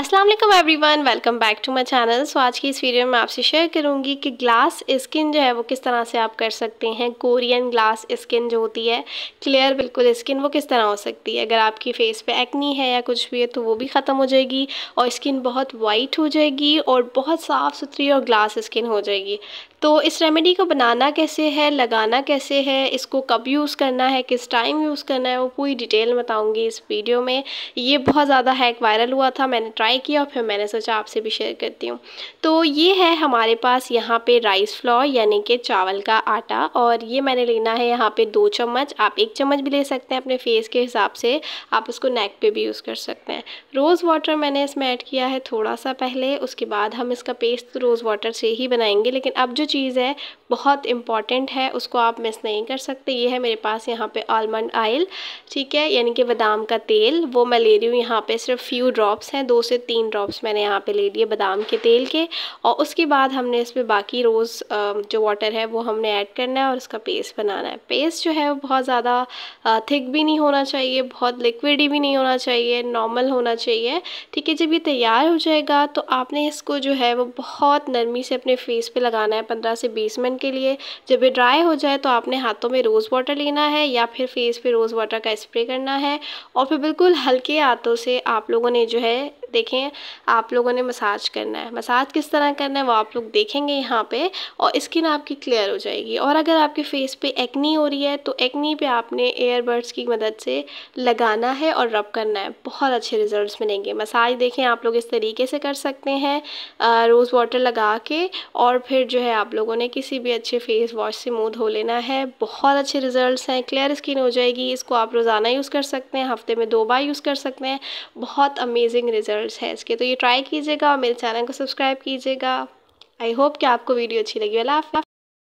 अस्सलाम वालेकुम everyone welcome back to my channel so आज की इस वीडियो में आपसे शेयर करूंगी कि ग्लास स्किन जो है वो किस तरह से आप कर सकते हैं कोरियन ग्लास स्किन जो होती है क्लियर बिल्कुल स्किन वो किस तरह हो सकती है अगर आपकी फेस पे एक्नी है या कुछ भी है तो वो भी ख़त्म हो जाएगी और स्किन बहुत वाइट हो जाएगी और बहुत साफ़ सुथरी और ग्लास स्किन हो जाएगी तो इस रेमेडी को बनाना कैसे है लगाना कैसे है इसको कब यूज़ करना है किस टाइम यूज़ करना है वो पूरी डिटेल बताऊँगी इस वीडियो में ये बहुत ज़्यादा हैक वायरल हुआ था मैंने ट्राई ट्राई किया और फिर मैंने सोचा आपसे भी शेयर करती हूँ तो ये है हमारे पास यहाँ पे राइस फ्लोर यानी कि चावल का आटा और ये मैंने लेना है यहाँ पे दो चम्मच आप एक चम्मच भी ले सकते हैं अपने फेस के हिसाब से आप उसको नेक पे भी यूज़ कर सकते हैं रोज़ वाटर मैंने इसमें ऐड किया है थोड़ा सा पहले उसके बाद हम इसका पेस्ट तो रोज़ वाटर से ही बनाएंगे लेकिन अब जो चीज़ है बहुत इंपॉर्टेंट है उसको आप मिस नहीं कर सकते ये है मेरे पास यहाँ पर आलमंड आयल ठीक है यानी कि बादाम का तेल वो मैं ले रही हूँ यहाँ पर सिर्फ फ्यू ड्रॉप्स हैं दो से तीन ड्रॉप्स मैंने यहाँ पे ले लिए बादाम के तेल के और उसके बाद हमने इसमें बाकी रोज़ जो वाटर है वो हमने ऐड करना है और उसका पेस्ट बनाना है पेस्ट जो है वो बहुत ज़्यादा थिक भी नहीं होना चाहिए बहुत लिक्विड भी नहीं होना चाहिए नॉर्मल होना चाहिए ठीक है जब ये तैयार हो जाएगा तो आपने इसको जो है वो बहुत नरमी से अपने फेस पर लगाना है पंद्रह से बीस मिनट के लिए जब ये ड्राई हो जाए तो आपने हाथों में रोज़ वाटर लेना है या फिर फेस पर रोज़ वाटर का स्प्रे करना है और फिर बिल्कुल हल्के हाथों से आप लोगों ने जो है देखें आप लोगों ने मसाज करना है मसाज किस तरह करना है वो आप लोग देखेंगे यहाँ पे और स्किन आपकी क्लियर हो जाएगी और अगर आपके फेस पे एक्नी हो रही है तो एक्नी पे आपने एयरबर्ड्स की मदद से लगाना है और रब करना है बहुत अच्छे रिजल्ट मिलेंगे मसाज देखें आप लोग इस तरीके से कर सकते हैं रोज़ वाटर लगा के और फिर जो है आप लोगों ने किसी भी अच्छे फेस वॉश से मुँह धो लेना है बहुत अच्छे रिजल्ट हैं क्लियर स्किन हो जाएगी इसको आप रोज़ाना यूज़ कर सकते हैं हफ्ते में दो बार यूज़ कर सकते हैं बहुत अमेजिंग रिजल्ट कलर्स हैं इसके तो ये ट्राई कीजिएगा और मेरे चैनल को सब्सक्राइब कीजिएगा आई होप कि आपको वीडियो अच्छी लगी वाला